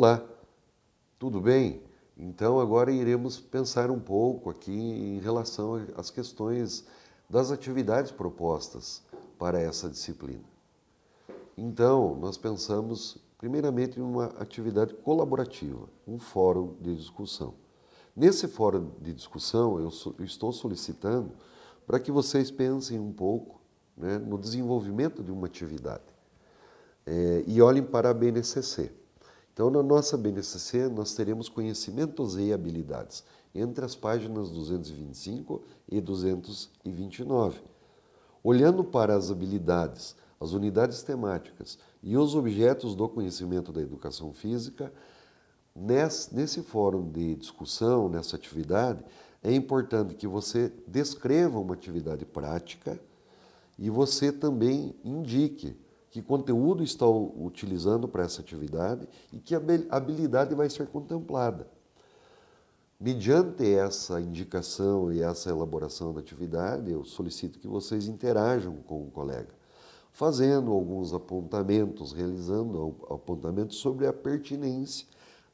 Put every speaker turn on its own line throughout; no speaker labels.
Olá, tudo bem? Então agora iremos pensar um pouco aqui em relação às questões das atividades propostas para essa disciplina. Então, nós pensamos primeiramente em uma atividade colaborativa, um fórum de discussão. Nesse fórum de discussão, eu, estou solicitando para que vocês pensem um pouco né, no desenvolvimento de uma atividade é, e olhem para a BNCC. Então, na nossa BNCC, nós teremos conhecimentos e habilidades entre as páginas 225 e 229. Olhando para as habilidades, as unidades temáticas e os objetos do conhecimento da educação física, nesse fórum de discussão, nessa atividade, é importante que você descreva uma atividade prática e você também indique que conteúdo estão utilizando para essa atividade e que habilidade vai ser contemplada. Mediante essa indicação e essa elaboração da atividade, eu solicito que vocês interajam com o colega, fazendo alguns apontamentos, realizando apontamentos sobre a pertinência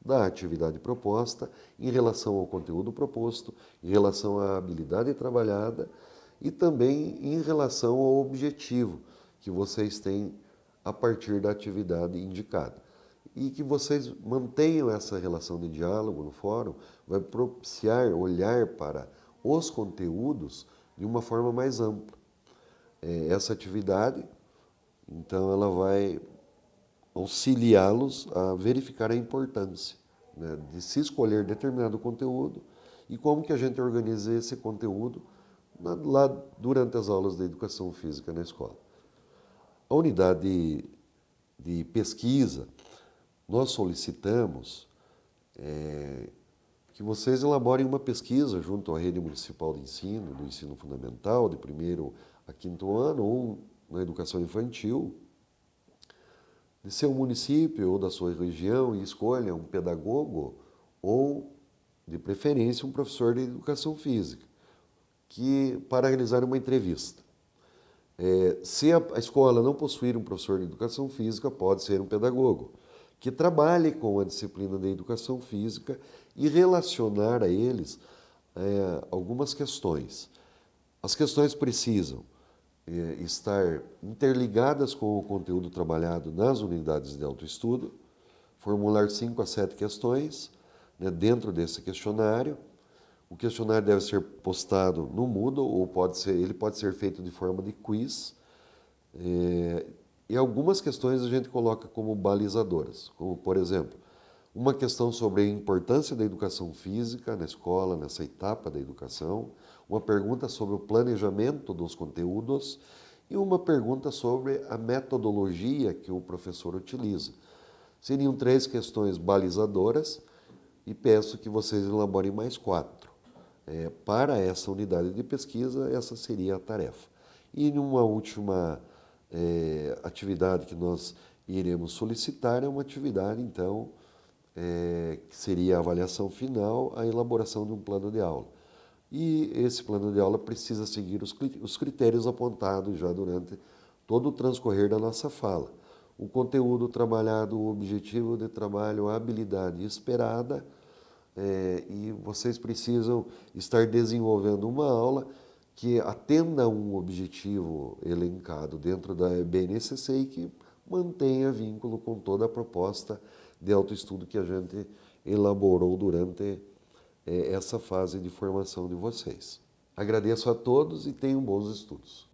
da atividade proposta em relação ao conteúdo proposto, em relação à habilidade trabalhada e também em relação ao objetivo que vocês têm a partir da atividade indicada. E que vocês mantenham essa relação de diálogo no fórum, vai propiciar olhar para os conteúdos de uma forma mais ampla. É, essa atividade, então, ela vai auxiliá-los a verificar a importância né, de se escolher determinado conteúdo e como que a gente organiza esse conteúdo na, lá durante as aulas de educação física na escola. A unidade de, de pesquisa, nós solicitamos é, que vocês elaborem uma pesquisa junto à rede municipal de ensino, do ensino fundamental, de primeiro a quinto ano, ou na educação infantil, de seu município ou da sua região e escolha um pedagogo ou, de preferência, um professor de educação física, que para realizar uma entrevista. É, se a, a escola não possuir um professor de educação física, pode ser um pedagogo que trabalhe com a disciplina da educação física e relacionar a eles é, algumas questões. As questões precisam é, estar interligadas com o conteúdo trabalhado nas unidades de autoestudo, formular cinco a sete questões né, dentro desse questionário o questionário deve ser postado no Moodle ou pode ser, ele pode ser feito de forma de quiz. É, e algumas questões a gente coloca como balizadoras, como por exemplo, uma questão sobre a importância da educação física na escola, nessa etapa da educação, uma pergunta sobre o planejamento dos conteúdos e uma pergunta sobre a metodologia que o professor utiliza. Seriam três questões balizadoras e peço que vocês elaborem mais quatro. É, para essa unidade de pesquisa, essa seria a tarefa. E uma última é, atividade que nós iremos solicitar é uma atividade, então, é, que seria a avaliação final, a elaboração de um plano de aula. E esse plano de aula precisa seguir os, os critérios apontados já durante todo o transcorrer da nossa fala. O conteúdo trabalhado, o objetivo de trabalho, a habilidade esperada, é, e vocês precisam estar desenvolvendo uma aula que atenda a um objetivo elencado dentro da BNCC e que mantenha vínculo com toda a proposta de autoestudo que a gente elaborou durante é, essa fase de formação de vocês. Agradeço a todos e tenham bons estudos.